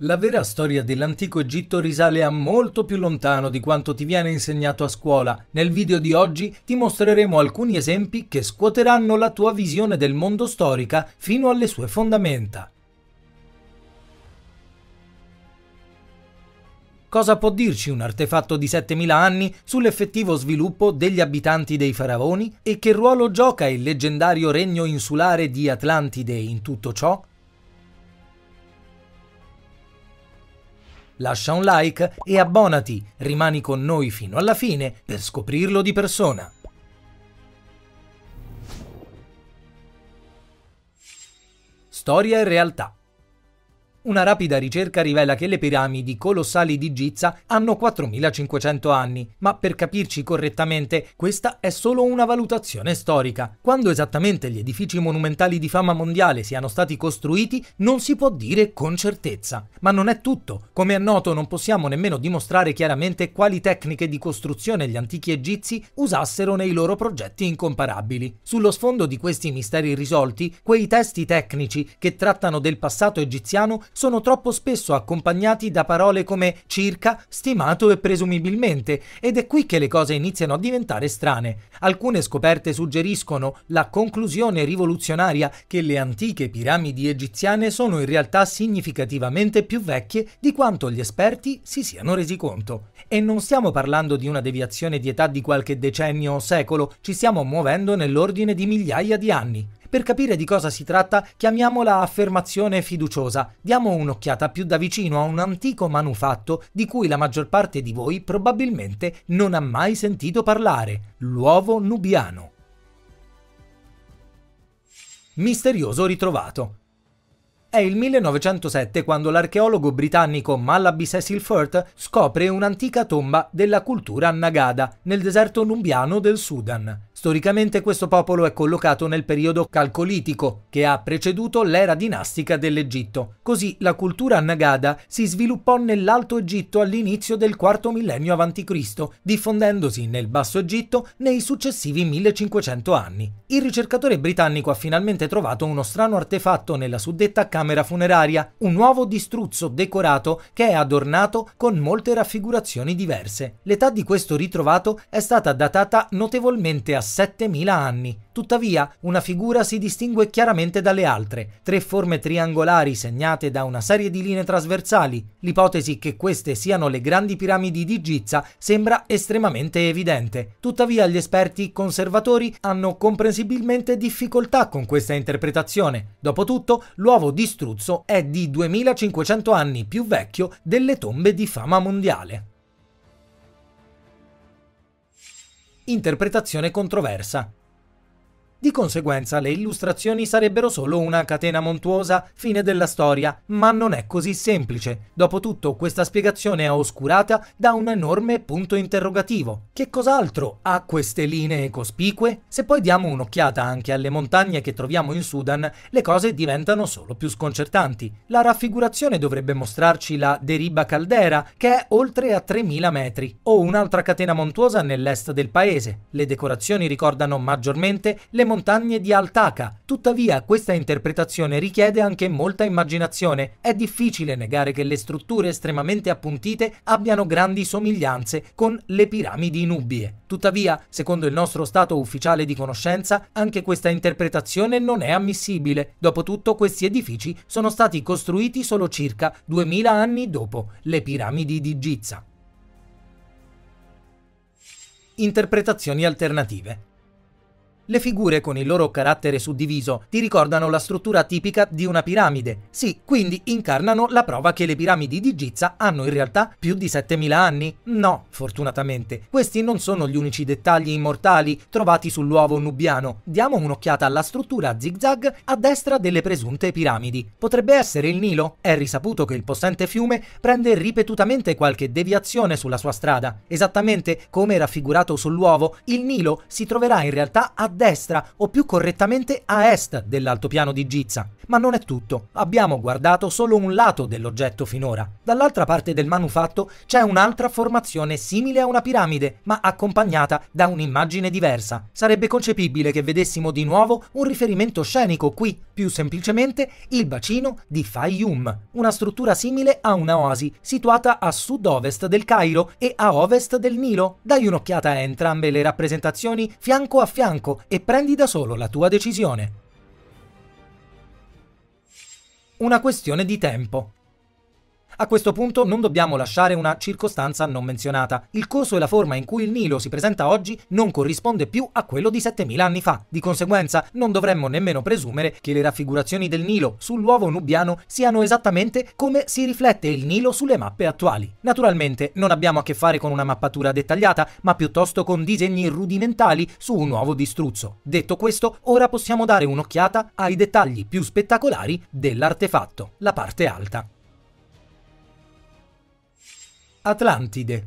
La vera storia dell'antico Egitto risale a molto più lontano di quanto ti viene insegnato a scuola. Nel video di oggi ti mostreremo alcuni esempi che scuoteranno la tua visione del mondo storica fino alle sue fondamenta. Cosa può dirci un artefatto di 7000 anni sull'effettivo sviluppo degli abitanti dei faraoni e che ruolo gioca il leggendario regno insulare di Atlantide in tutto ciò? lascia un like e abbonati, rimani con noi fino alla fine per scoprirlo di persona. Storia e realtà una rapida ricerca rivela che le piramidi colossali di Giza hanno 4500 anni, ma per capirci correttamente questa è solo una valutazione storica. Quando esattamente gli edifici monumentali di fama mondiale siano stati costruiti non si può dire con certezza. Ma non è tutto. Come è noto non possiamo nemmeno dimostrare chiaramente quali tecniche di costruzione gli antichi egizi usassero nei loro progetti incomparabili. Sullo sfondo di questi misteri irrisolti, quei testi tecnici che trattano del passato egiziano sono troppo spesso accompagnati da parole come circa, stimato e presumibilmente, ed è qui che le cose iniziano a diventare strane. Alcune scoperte suggeriscono la conclusione rivoluzionaria che le antiche piramidi egiziane sono in realtà significativamente più vecchie di quanto gli esperti si siano resi conto. E non stiamo parlando di una deviazione di età di qualche decennio o secolo, ci stiamo muovendo nell'ordine di migliaia di anni. Per capire di cosa si tratta, chiamiamola affermazione fiduciosa. Diamo un'occhiata più da vicino a un antico manufatto di cui la maggior parte di voi probabilmente non ha mai sentito parlare, l'uovo nubiano. Misterioso ritrovato. È il 1907 quando l'archeologo britannico Mallaby Cecil Firth scopre un'antica tomba della cultura Nagada nel deserto nubiano del Sudan. Storicamente questo popolo è collocato nel periodo calcolitico, che ha preceduto l'era dinastica dell'Egitto. Così la cultura Nagada si sviluppò nell'Alto Egitto all'inizio del IV millennio a.C., diffondendosi nel Basso Egitto nei successivi 1500 anni. Il ricercatore britannico ha finalmente trovato uno strano artefatto nella suddetta camera funeraria, un nuovo distruzzo decorato che è adornato con molte raffigurazioni diverse. L'età di questo ritrovato è stata datata notevolmente a 7000 anni. Tuttavia, una figura si distingue chiaramente dalle altre, tre forme triangolari segnate da una serie di linee trasversali. L'ipotesi che queste siano le grandi piramidi di Giza sembra estremamente evidente. Tuttavia, gli esperti conservatori hanno comprensibilmente difficoltà con questa interpretazione. Dopotutto, l'uovo di Struzzo è di 2500 anni più vecchio delle tombe di fama mondiale. interpretazione controversa. Di conseguenza le illustrazioni sarebbero solo una catena montuosa, fine della storia, ma non è così semplice. Dopotutto questa spiegazione è oscurata da un enorme punto interrogativo. Che cos'altro ha queste linee cospicue? Se poi diamo un'occhiata anche alle montagne che troviamo in Sudan, le cose diventano solo più sconcertanti. La raffigurazione dovrebbe mostrarci la Deriba Caldera, che è oltre a 3000 metri, o un'altra catena montuosa nell'est del paese. Le decorazioni ricordano maggiormente le montagne montagne di Altaca. Tuttavia questa interpretazione richiede anche molta immaginazione. È difficile negare che le strutture estremamente appuntite abbiano grandi somiglianze con le piramidi nubie. Tuttavia, secondo il nostro stato ufficiale di conoscenza, anche questa interpretazione non è ammissibile. Dopotutto questi edifici sono stati costruiti solo circa 2000 anni dopo le piramidi di Giza interpretazioni alternative. Le figure con il loro carattere suddiviso ti ricordano la struttura tipica di una piramide. Sì, quindi incarnano la prova che le piramidi di Giza hanno in realtà più di 7000 anni? No, fortunatamente. Questi non sono gli unici dettagli immortali trovati sull'uovo nubiano. Diamo un'occhiata alla struttura zigzag a destra delle presunte piramidi. Potrebbe essere il Nilo? È risaputo che il possente fiume prende ripetutamente qualche deviazione sulla sua strada. Esattamente come raffigurato sull'uovo, il Nilo si troverà in realtà a destra o più correttamente a est dell'altopiano di Giza. Ma non è tutto, abbiamo guardato solo un lato dell'oggetto finora. Dall'altra parte del manufatto c'è un'altra formazione simile a una piramide, ma accompagnata da un'immagine diversa. Sarebbe concepibile che vedessimo di nuovo un riferimento scenico qui, più semplicemente il bacino di Fayyum, una struttura simile a una oasi situata a sud-ovest del Cairo e a ovest del Nilo. Dai un'occhiata a entrambe le rappresentazioni fianco a fianco e prendi da solo la tua decisione una questione di tempo. A questo punto non dobbiamo lasciare una circostanza non menzionata. Il corso e la forma in cui il Nilo si presenta oggi non corrisponde più a quello di 7000 anni fa. Di conseguenza non dovremmo nemmeno presumere che le raffigurazioni del Nilo sull'uovo nubiano siano esattamente come si riflette il Nilo sulle mappe attuali. Naturalmente non abbiamo a che fare con una mappatura dettagliata, ma piuttosto con disegni rudimentali su un uovo distruzzo. Detto questo, ora possiamo dare un'occhiata ai dettagli più spettacolari dell'artefatto, la parte alta. Atlantide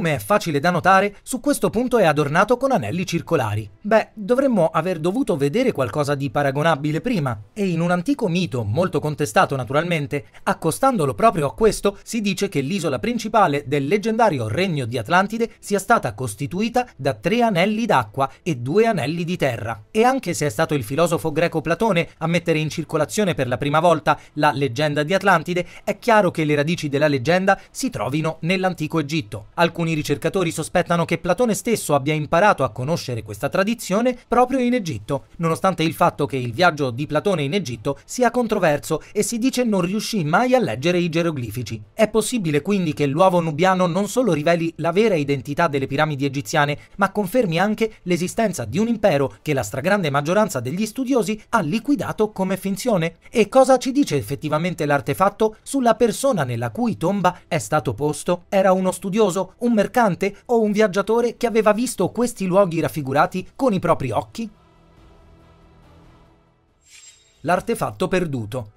come è facile da notare, su questo punto è adornato con anelli circolari. Beh, dovremmo aver dovuto vedere qualcosa di paragonabile prima, e in un antico mito, molto contestato naturalmente, accostandolo proprio a questo, si dice che l'isola principale del leggendario regno di Atlantide sia stata costituita da tre anelli d'acqua e due anelli di terra. E anche se è stato il filosofo greco Platone a mettere in circolazione per la prima volta la leggenda di Atlantide, è chiaro che le radici della leggenda si trovino nell'antico Egitto. Alcuni Alcuni ricercatori sospettano che Platone stesso abbia imparato a conoscere questa tradizione proprio in Egitto, nonostante il fatto che il viaggio di Platone in Egitto sia controverso e si dice non riuscì mai a leggere i geroglifici. È possibile quindi che l'uovo nubiano non solo riveli la vera identità delle piramidi egiziane, ma confermi anche l'esistenza di un impero che la stragrande maggioranza degli studiosi ha liquidato come finzione? E cosa ci dice effettivamente l'artefatto sulla persona nella cui tomba è stato posto? Era uno studioso, un un mercante o un viaggiatore che aveva visto questi luoghi raffigurati con i propri occhi? L'artefatto perduto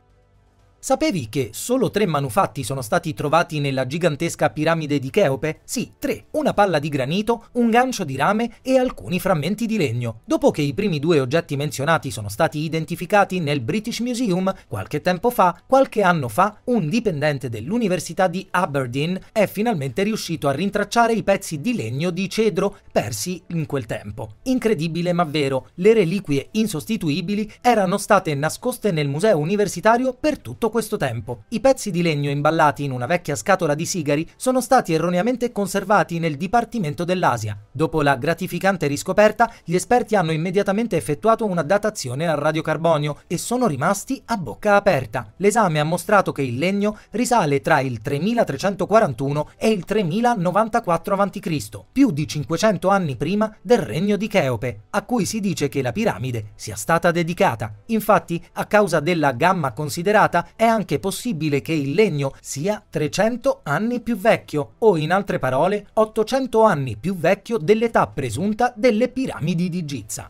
Sapevi che solo tre manufatti sono stati trovati nella gigantesca piramide di Cheope? Sì, tre. Una palla di granito, un gancio di rame e alcuni frammenti di legno. Dopo che i primi due oggetti menzionati sono stati identificati nel British Museum qualche tempo fa, qualche anno fa, un dipendente dell'Università di Aberdeen è finalmente riuscito a rintracciare i pezzi di legno di cedro persi in quel tempo. Incredibile ma vero, le reliquie insostituibili erano state nascoste nel museo universitario per tutto questo tempo. I pezzi di legno imballati in una vecchia scatola di sigari sono stati erroneamente conservati nel Dipartimento dell'Asia. Dopo la gratificante riscoperta, gli esperti hanno immediatamente effettuato una datazione al radiocarbonio e sono rimasti a bocca aperta. L'esame ha mostrato che il legno risale tra il 3341 e il 3094 a.C., più di 500 anni prima del regno di Cheope, a cui si dice che la piramide sia stata dedicata. Infatti, a causa della gamma considerata, è anche possibile che il legno sia 300 anni più vecchio, o in altre parole 800 anni più vecchio dell'età presunta delle piramidi di Giza.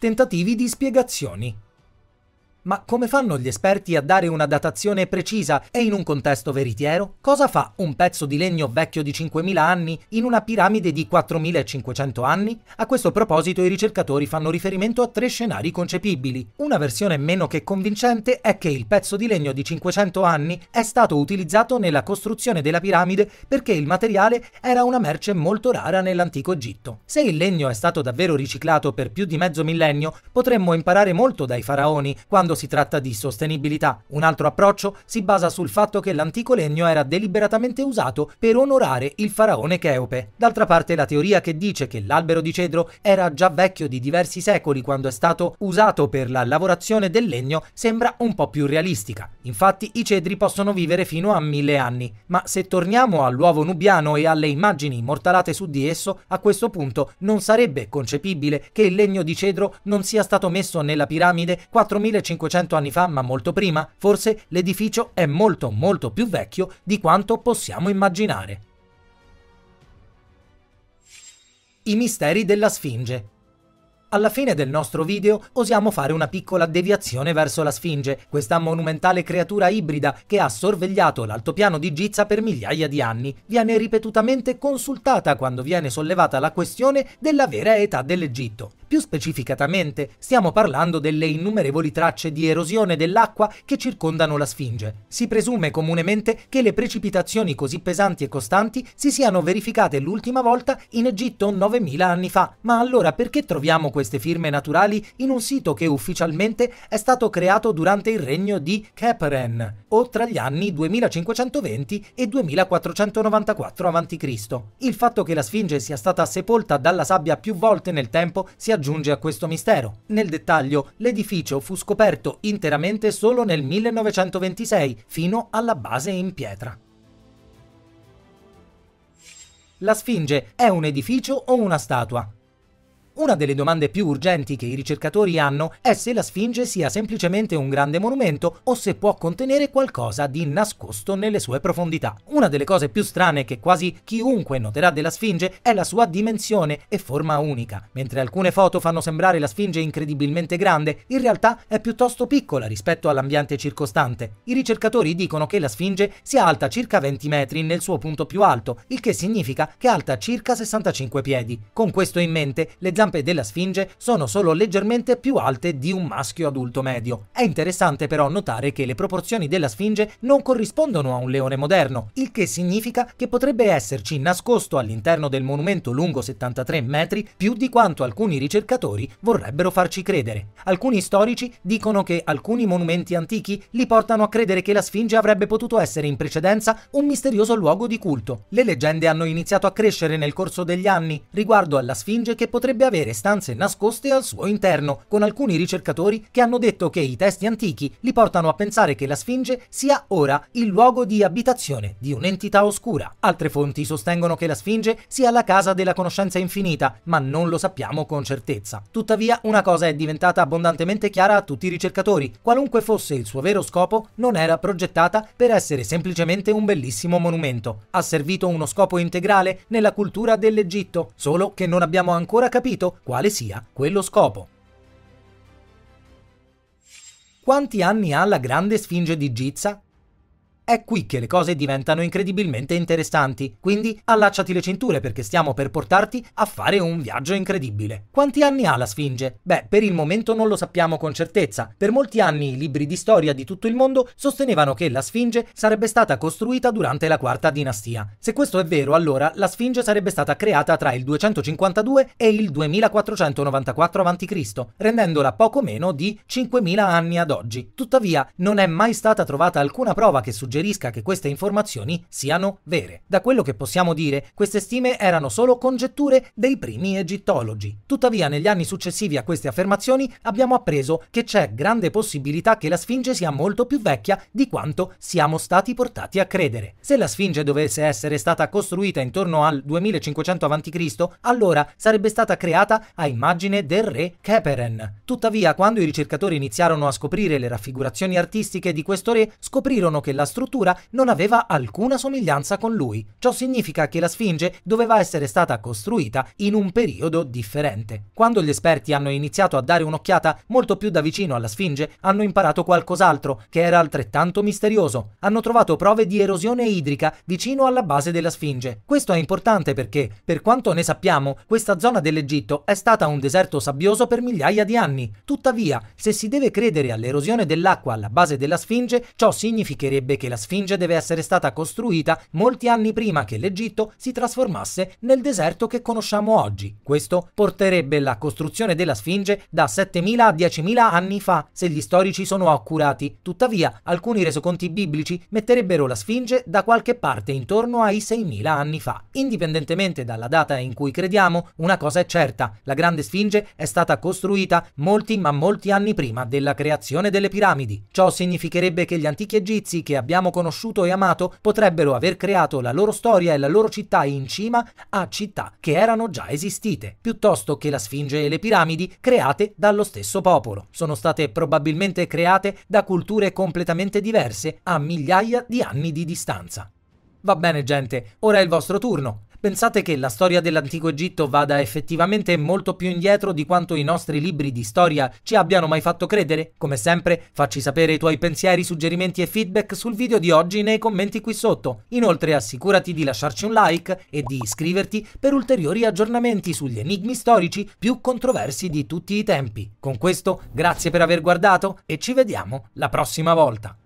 Tentativi di spiegazioni ma come fanno gli esperti a dare una datazione precisa e in un contesto veritiero? Cosa fa un pezzo di legno vecchio di 5.000 anni in una piramide di 4.500 anni? A questo proposito i ricercatori fanno riferimento a tre scenari concepibili. Una versione meno che convincente è che il pezzo di legno di 500 anni è stato utilizzato nella costruzione della piramide perché il materiale era una merce molto rara nell'antico Egitto. Se il legno è stato davvero riciclato per più di mezzo millennio, potremmo imparare molto dai faraoni quando si tratta di sostenibilità. Un altro approccio si basa sul fatto che l'antico legno era deliberatamente usato per onorare il faraone Cheope. D'altra parte la teoria che dice che l'albero di cedro era già vecchio di diversi secoli quando è stato usato per la lavorazione del legno sembra un po' più realistica. Infatti i cedri possono vivere fino a mille anni, ma se torniamo all'uovo nubiano e alle immagini immortalate su di esso, a questo punto non sarebbe concepibile che il legno di cedro non sia stato messo nella piramide 4500 500 anni fa, ma molto prima, forse l'edificio è molto molto più vecchio di quanto possiamo immaginare. I misteri della Sfinge alla fine del nostro video osiamo fare una piccola deviazione verso la Sfinge, questa monumentale creatura ibrida che ha sorvegliato l'altopiano di Giza per migliaia di anni. Viene ripetutamente consultata quando viene sollevata la questione della vera età dell'Egitto. Più specificatamente stiamo parlando delle innumerevoli tracce di erosione dell'acqua che circondano la Sfinge. Si presume comunemente che le precipitazioni così pesanti e costanti si siano verificate l'ultima volta in Egitto 9000 anni fa, ma allora perché troviamo queste firme naturali in un sito che ufficialmente è stato creato durante il regno di Keperen, o tra gli anni 2520 e 2494 a.C. Il fatto che la Sfinge sia stata sepolta dalla sabbia più volte nel tempo si aggiunge a questo mistero. Nel dettaglio, l'edificio fu scoperto interamente solo nel 1926, fino alla base in pietra. La Sfinge è un edificio o una statua? Una delle domande più urgenti che i ricercatori hanno è se la Sfinge sia semplicemente un grande monumento o se può contenere qualcosa di nascosto nelle sue profondità. Una delle cose più strane che quasi chiunque noterà della Sfinge è la sua dimensione e forma unica. Mentre alcune foto fanno sembrare la Sfinge incredibilmente grande, in realtà è piuttosto piccola rispetto all'ambiente circostante. I ricercatori dicono che la Sfinge sia alta circa 20 metri nel suo punto più alto, il che significa che è alta circa 65 piedi. Con questo in mente, le zampe zampe della sfinge sono solo leggermente più alte di un maschio adulto medio. È interessante però notare che le proporzioni della sfinge non corrispondono a un leone moderno, il che significa che potrebbe esserci nascosto all'interno del monumento lungo 73 metri più di quanto alcuni ricercatori vorrebbero farci credere. Alcuni storici dicono che alcuni monumenti antichi li portano a credere che la sfinge avrebbe potuto essere in precedenza un misterioso luogo di culto. Le leggende hanno iniziato a crescere nel corso degli anni riguardo alla sfinge che potrebbe avere avere stanze nascoste al suo interno, con alcuni ricercatori che hanno detto che i testi antichi li portano a pensare che la Sfinge sia ora il luogo di abitazione di un'entità oscura. Altre fonti sostengono che la Sfinge sia la casa della conoscenza infinita, ma non lo sappiamo con certezza. Tuttavia una cosa è diventata abbondantemente chiara a tutti i ricercatori, qualunque fosse il suo vero scopo, non era progettata per essere semplicemente un bellissimo monumento. Ha servito uno scopo integrale nella cultura dell'Egitto, solo che non abbiamo ancora capito capito quale sia quello scopo. Quanti anni ha la grande sfinge di Giza? È qui che le cose diventano incredibilmente interessanti, quindi allacciati le cinture perché stiamo per portarti a fare un viaggio incredibile. Quanti anni ha la Sfinge? Beh, per il momento non lo sappiamo con certezza. Per molti anni i libri di storia di tutto il mondo sostenevano che la Sfinge sarebbe stata costruita durante la quarta dinastia. Se questo è vero, allora la Sfinge sarebbe stata creata tra il 252 e il 2494 a.C., rendendola poco meno di 5000 anni ad oggi. Tuttavia, non è mai stata trovata alcuna prova che suggerisca suggerisca che queste informazioni siano vere. Da quello che possiamo dire, queste stime erano solo congetture dei primi egittologi. Tuttavia, negli anni successivi a queste affermazioni abbiamo appreso che c'è grande possibilità che la Sfinge sia molto più vecchia di quanto siamo stati portati a credere. Se la Sfinge dovesse essere stata costruita intorno al 2500 a.C., allora sarebbe stata creata a immagine del re Keperen. Tuttavia, quando i ricercatori iniziarono a scoprire le raffigurazioni artistiche di questo re, scoprirono che la struttura struttura non aveva alcuna somiglianza con lui. Ciò significa che la Sfinge doveva essere stata costruita in un periodo differente. Quando gli esperti hanno iniziato a dare un'occhiata molto più da vicino alla Sfinge, hanno imparato qualcos'altro, che era altrettanto misterioso. Hanno trovato prove di erosione idrica vicino alla base della Sfinge. Questo è importante perché, per quanto ne sappiamo, questa zona dell'Egitto è stata un deserto sabbioso per migliaia di anni. Tuttavia, se si deve credere all'erosione dell'acqua alla base della Sfinge, ciò significherebbe che la Sfinge deve essere stata costruita molti anni prima che l'Egitto si trasformasse nel deserto che conosciamo oggi. Questo porterebbe la costruzione della Sfinge da 7.000 a 10.000 anni fa, se gli storici sono accurati. Tuttavia, alcuni resoconti biblici metterebbero la Sfinge da qualche parte intorno ai 6.000 anni fa. Indipendentemente dalla data in cui crediamo, una cosa è certa, la Grande Sfinge è stata costruita molti ma molti anni prima della creazione delle piramidi. Ciò significherebbe che gli antichi egizi che abbiamo abbiamo conosciuto e amato potrebbero aver creato la loro storia e la loro città in cima a città che erano già esistite, piuttosto che la Sfinge e le piramidi create dallo stesso popolo. Sono state probabilmente create da culture completamente diverse a migliaia di anni di distanza. Va bene gente, ora è il vostro turno. Pensate che la storia dell'antico Egitto vada effettivamente molto più indietro di quanto i nostri libri di storia ci abbiano mai fatto credere? Come sempre, facci sapere i tuoi pensieri, suggerimenti e feedback sul video di oggi nei commenti qui sotto. Inoltre assicurati di lasciarci un like e di iscriverti per ulteriori aggiornamenti sugli enigmi storici più controversi di tutti i tempi. Con questo, grazie per aver guardato e ci vediamo la prossima volta.